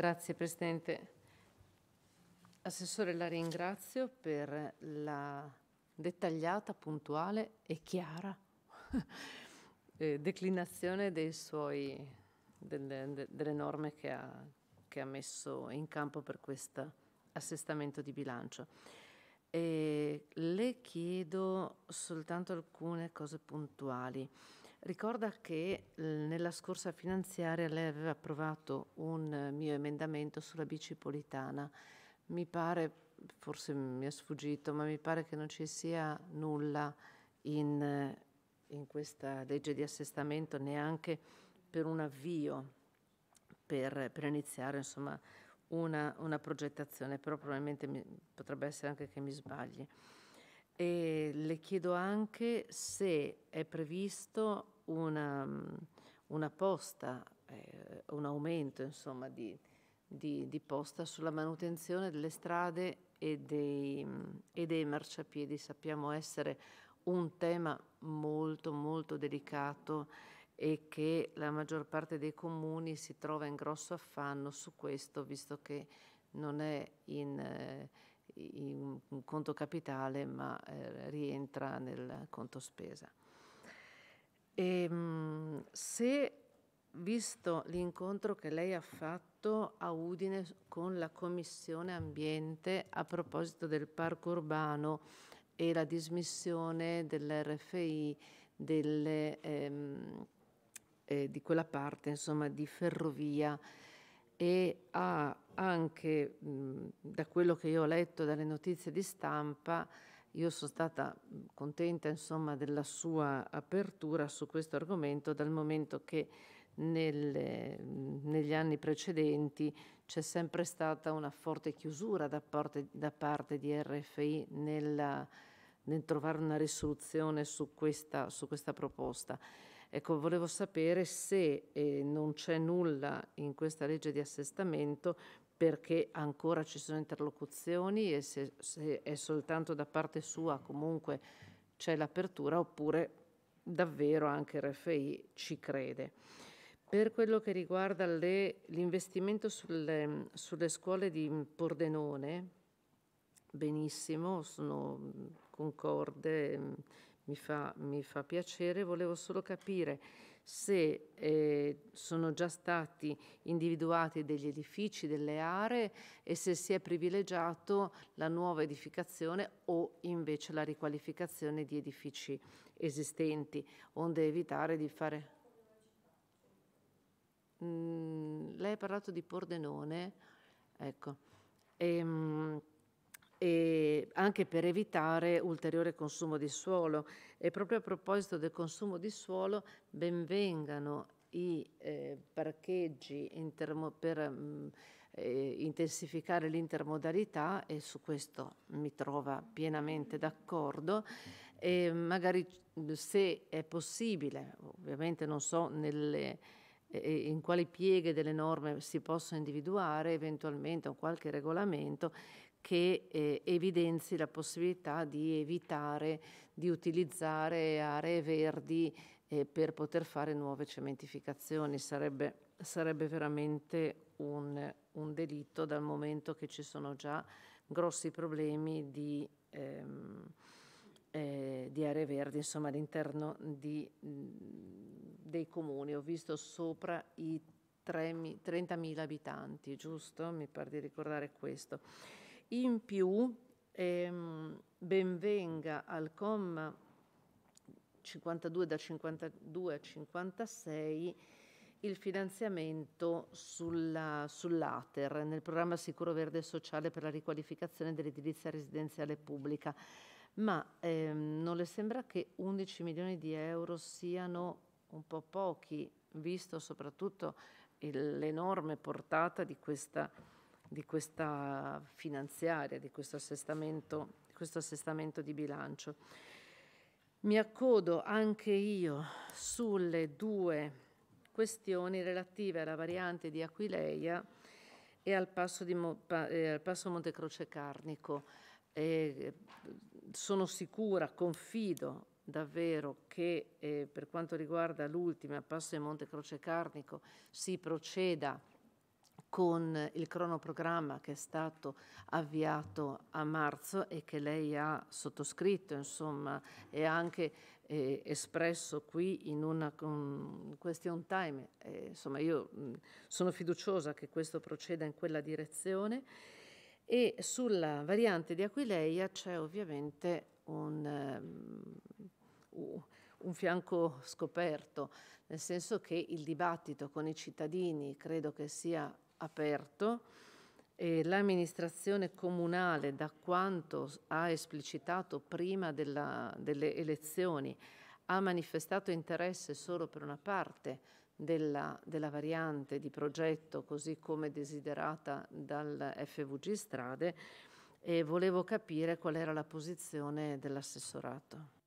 Grazie Presidente. Assessore, la ringrazio per la dettagliata, puntuale e chiara eh, declinazione suoi, delle, delle, norme che ha, che ha, messo in campo per questo assestamento di bilancio. E le chiedo soltanto alcune cose puntuali. Ricorda che nella scorsa finanziaria lei aveva approvato un eh, mio emendamento sulla bici politana. Mi pare, forse mi è sfuggito, ma mi pare che non ci sia nulla in, eh, in questa legge di assestamento neanche per un avvio, per, per iniziare insomma, una, una, progettazione, però probabilmente mi, potrebbe essere anche che mi sbagli. E le chiedo anche se è previsto una, mm, una posta, eh, un aumento insomma, di, di, di, posta sulla manutenzione delle strade e dei, mm, e dei marciapiedi. Sappiamo essere un tema molto molto delicato e che la maggior parte dei comuni si trova in grosso affanno su questo, visto che non è in, eh, in conto capitale ma eh, rientra nel conto spesa. E, ehm, se visto l'incontro che lei ha fatto a Udine con la Commissione Ambiente a proposito del parco urbano e la dismissione dell'RFI delle, ehm, eh, di quella parte insomma, di ferrovia e ha anche, mh, da quello che io ho letto dalle notizie di stampa, io sono stata contenta insomma, della sua apertura su questo argomento dal momento che nelle, negli anni precedenti c'è sempre stata una forte chiusura da parte, da parte di RFI nella, nel trovare una risoluzione su questa, su questa proposta. Ecco, volevo sapere se eh, non c'è nulla in questa legge di assestamento perché ancora ci sono interlocuzioni e se, se è soltanto da parte sua comunque c'è l'apertura oppure davvero anche RFI ci crede. Per quello che riguarda le, l'investimento sulle, sulle, scuole di Pordenone, benissimo, sono mm, concorde, mm, mi fa, mi fa piacere, volevo solo capire se eh, sono già stati individuati degli edifici, delle aree e se si è privilegiato la nuova edificazione o invece la riqualificazione di edifici esistenti, onde evitare di fare... Mm, lei ha parlato di Pordenone, ecco. E, ehm, e anche per evitare ulteriore consumo di suolo. E proprio a proposito del consumo di suolo, benvengano i eh, parcheggi intermo- per mh, mm, eh, intensificare l'intermodalità e su questo mi trova pienamente d'accordo. E magari se è possibile, ovviamente non so nelle, eh, in quali pieghe delle norme si possono individuare eventualmente un qualche regolamento che eh, evidenzi la possibilità di evitare di utilizzare aree verdi eh, per poter fare nuove cementificazioni. Sarebbe, sarebbe veramente un, un, delitto dal momento che ci sono già grossi problemi di, ehm, eh, di aree verdi insomma, all'interno di, dei comuni. Ho visto sopra i 30.000 abitanti, giusto? Mi pare di ricordare questo. In più, ehm, benvenga al comma 52 da 52 a 56 il finanziamento sulla, sull'ATER nel programma Sicuro Verde Sociale per la riqualificazione dell'edilizia residenziale pubblica. Ma ehm, non le sembra che 11 milioni di euro siano un po' pochi, visto soprattutto l'enorme portata di questa di questa finanziaria, di questo assestamento, questo assestamento di bilancio. Mi accodo anche io sulle due questioni relative alla variante di Aquileia e al passo, di Mo, eh, al passo Montecroce Carnico. Eh, sono sicura, confido davvero che eh, per quanto riguarda l'ultima, Passo di Montecroce Carnico, si proceda con il cronoprogramma che è stato avviato a marzo e che lei ha sottoscritto, insomma, e anche eh, espresso qui in una um, question time. Eh, insomma, io mh, mm, sono fiduciosa che questo proceda in quella direzione. E sulla variante di Aquileia c'è ovviamente un, um, un fianco scoperto, nel senso che il dibattito con i cittadini credo che sia aperto e l'amministrazione comunale, da quanto ha esplicitato prima della, delle elezioni, ha manifestato interesse solo per una parte della, della, variante di progetto così come desiderata dal FVG Strade e volevo capire qual era la posizione dell'assessorato.